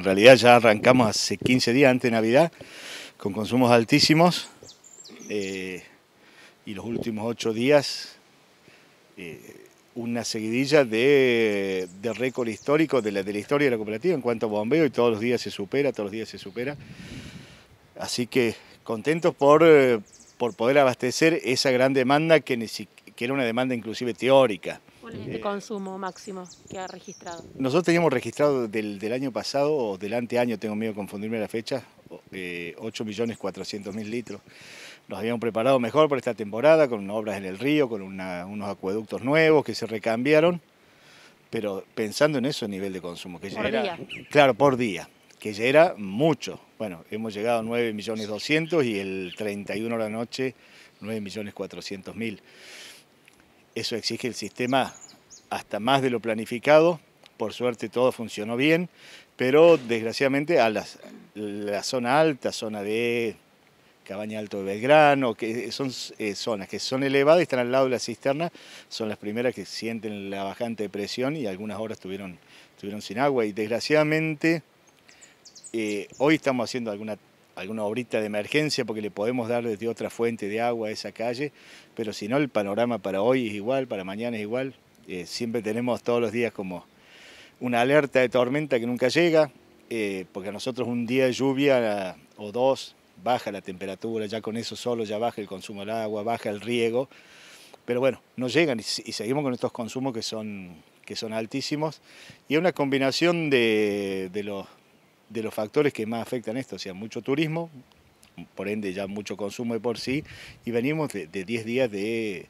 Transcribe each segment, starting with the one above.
En realidad ya arrancamos hace 15 días antes de Navidad con consumos altísimos eh, y los últimos 8 días eh, una seguidilla de, récord histórico de la, historia de la cooperativa en cuanto a bombeo y todos los días se supera, todos los días se supera. Así que contentos por, eh, poder abastecer esa gran demanda que era una demanda inclusive teórica. ¿Cuál este consumo máximo que ha registrado? Nosotros teníamos registrado del, año pasado o del anteaño, tengo miedo de confundirme la fecha, 8.400.000 eh, litros. Nos habíamos preparado mejor para esta temporada con obras en el río, con unos acueductos nuevos que se recambiaron, pero pensando en ese nivel de consumo, que por día. era, claro, por día, que ya era mucho. Bueno, hemos llegado a 9.200.000 y el 31 de la noche 9.400.000. Eso exige el sistema hasta más de lo planificado. Por suerte todo funcionó bien, pero desgraciadamente a la zona alta, zona de Cabaña Alto de Belgrano, que son eh, zonas que son elevadas y están al lado de la cisterna, son las primeras que sienten la bajante de presión y algunas horas estuvieron, sin agua. Y desgraciadamente eh, hoy estamos haciendo alguna alguna obrita de emergencia porque le podemos dar desde otra fuente de agua a esa calle, pero si no el panorama para hoy es igual, para mañana es igual, eh, siempre tenemos todos los días como una alerta de tormenta que nunca llega, eh, porque a nosotros un día de lluvia eh, o dos baja la temperatura, ya con eso solo ya baja el consumo del agua, baja el riego, pero bueno, no llegan y, seguimos con estos consumos que son, que son altísimos y es una combinación de los de los factores que más afectan esto, o sea, mucho turismo, por ende ya mucho consumo de por sí, y venimos de 10 días de,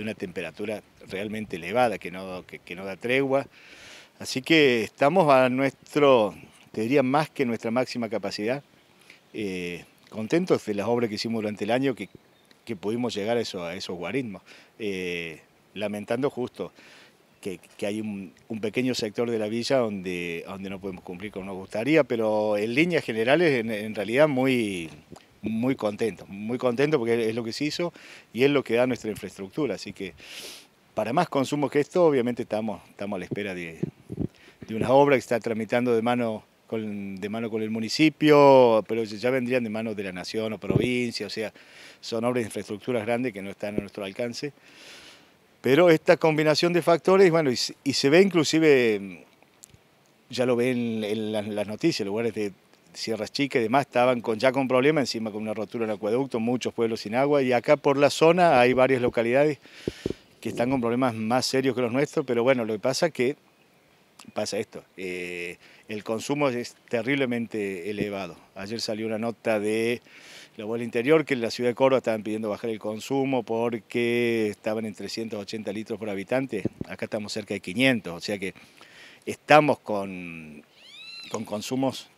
una temperatura realmente elevada que no, que, no da tregua. Así que estamos a nuestro, te diría más que nuestra máxima capacidad, eh, contentos de las obras que hicimos durante el año, que, pudimos llegar a, esos guarismos, eh, lamentando justo que, hay un, pequeño sector de la villa donde, donde no podemos cumplir como nos gustaría, pero en líneas generales, en, realidad, muy, muy contento, muy contento porque es lo que se hizo y es lo que da nuestra infraestructura. Así que para más consumo que esto, obviamente estamos, estamos a la espera de, de una obra que está tramitando de mano con, de mano con el municipio, pero ya vendrían de mano de la nación o provincia, o sea, son obras de infraestructuras grandes que no están a nuestro alcance. Pero esta combinación de factores, bueno, y, se ve inclusive, mm, ya lo ven en, las, noticias, lugares de Sierras Chica, y demás estaban ya con problemas, encima con una rotura en el acueducto, muchos pueblos sin agua, y acá por la zona hay varias localidades que están con problemas más serios que los nuestros, pero bueno, lo que pasa es que pasa esto, eh, el consumo es terriblemente elevado. Ayer salió una nota de la el interior, que en la ciudad de Córdoba estaban pidiendo bajar el consumo porque estaban en 380 litros por habitante, acá estamos cerca de 500, o sea que estamos con, con consumos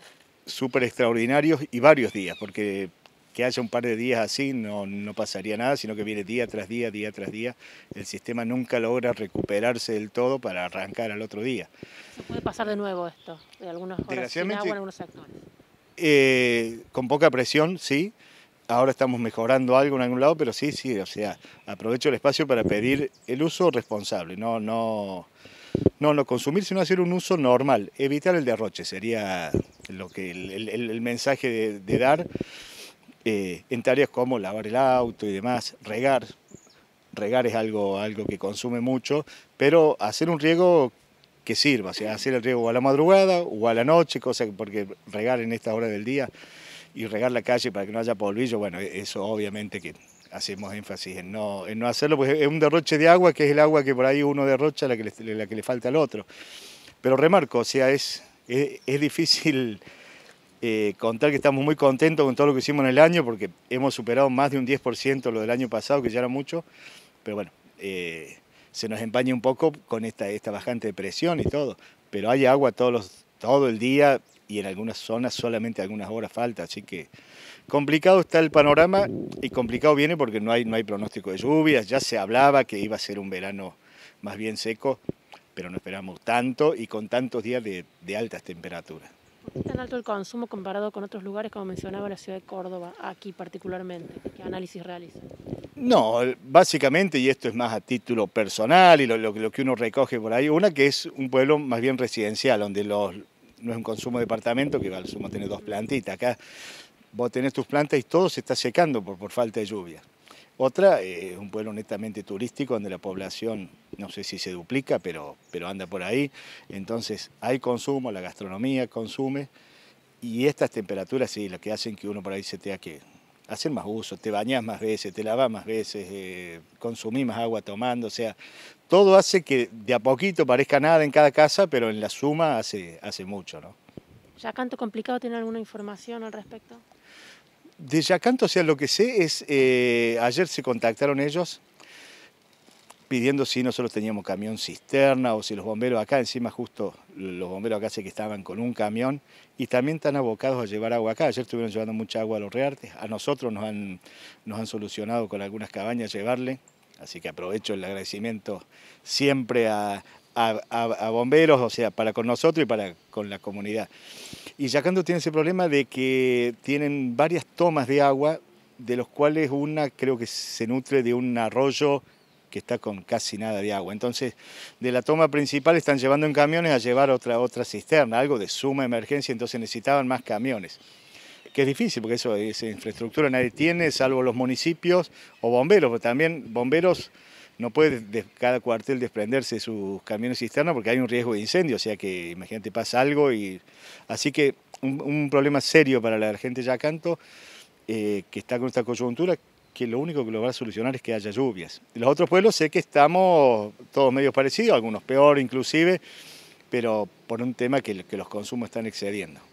súper extraordinarios y varios días, porque que haya un par de días así no, no pasaría nada, sino que viene día tras día, día tras día. El sistema nunca logra recuperarse del todo para arrancar al otro día. ¿Se puede pasar de nuevo esto? De algunas horas, en algunos sectores. Eh, con poca presión, sí. Ahora estamos mejorando algo en algún lado, pero sí, sí, o sea, aprovecho el espacio para pedir el uso responsable, no, no, no, no consumir, sino hacer un uso normal, evitar el derroche, sería lo que el, mensaje de, dar eh, en tareas como lavar el auto y demás, regar. Regar es algo, algo que consume mucho, pero hacer un riego que sirva, sea, hacer el riego a la madrugada o a la noche, cosa que, porque regar en esta hora del día y regar la calle para que no haya polvillo, bueno, e-, eso obviamente que hacemos énfasis en no, hacerlo, porque es un derroche de agua, que es el agua que por ahí uno derrocha, la que le, falta al otro. Pero remarco, o sea, es, es, difícil eh, contar que estamos muy contentos con todo lo que hicimos en el año, porque hemos superado más de un 10% lo del año pasado, que ya era mucho, pero bueno. Eh, se nos empaña un poco con esta, esta bajante de presión y todo, pero hay agua todos los, todo el día y en algunas zonas solamente algunas horas falta, así que complicado está el panorama y complicado viene porque no hay, no hay pronóstico de lluvias, ya se hablaba que iba a ser un verano más bien seco, pero no esperamos tanto y con tantos días de altas temperaturas. ¿Es tan alto el consumo comparado con otros lugares, como mencionaba la ciudad de Córdoba, aquí particularmente? ¿Qué análisis realiza? No, básicamente, y esto es más a título personal y lo, que uno recoge por ahí, una que es un pueblo más bien residencial, donde los, no es un consumo de departamento, que al sumo tener dos plantitas. Acá vos tenés tus plantas y todo se está secando por, por falta de lluvia. Otra es eh, un pueblo netamente turístico donde la población, no sé si se duplica, pero, pero anda por ahí. Entonces hay consumo, la gastronomía consume y estas temperaturas sí, las que hacen que uno por ahí se tenga que hacer más uso, te bañas más veces, te lavas más veces, eh, consumís más agua tomando, o sea, todo hace que de a poquito parezca nada en cada casa, pero en la suma hace, hace mucho, ¿no? ¿Ya canto complicado tiene alguna información al respecto? de Yacanto, o sea, lo que sé es, eh, ayer se contactaron ellos pidiendo si nosotros teníamos camión cisterna o si los bomberos acá, encima justo los bomberos acá sé que estaban con un camión y también están abocados a llevar agua acá. Ayer estuvieron llevando mucha agua a los reartes, a nosotros nos han, nos han solucionado con algunas cabañas llevarle, así que aprovecho el agradecimiento siempre a bomberos, o sea, para con nosotros y para con la comunidad. Y Yacando tiene ese problema de que tienen varias tomas de agua, de los cuales una creo que se nutre de un arroyo que está con casi nada de agua. Entonces, de la toma principal están llevando en camiones a llevar otra, otra cisterna, algo de suma emergencia, entonces necesitaban más camiones. Que es difícil, porque eso, esa infraestructura nadie tiene, salvo los municipios o bomberos, pero también bomberos no puede de, cada cuartel desprenderse de sus camiones cisterna porque hay un riesgo de incendio, o sea que imagínate pasa algo y... Así que un, problema serio para la gente de Yacanto eh, que está con esta coyuntura que lo único que lo va a solucionar es que haya lluvias. Los otros pueblos sé que estamos todos medio parecidos, algunos peor inclusive, pero por un tema que los consumos están excediendo.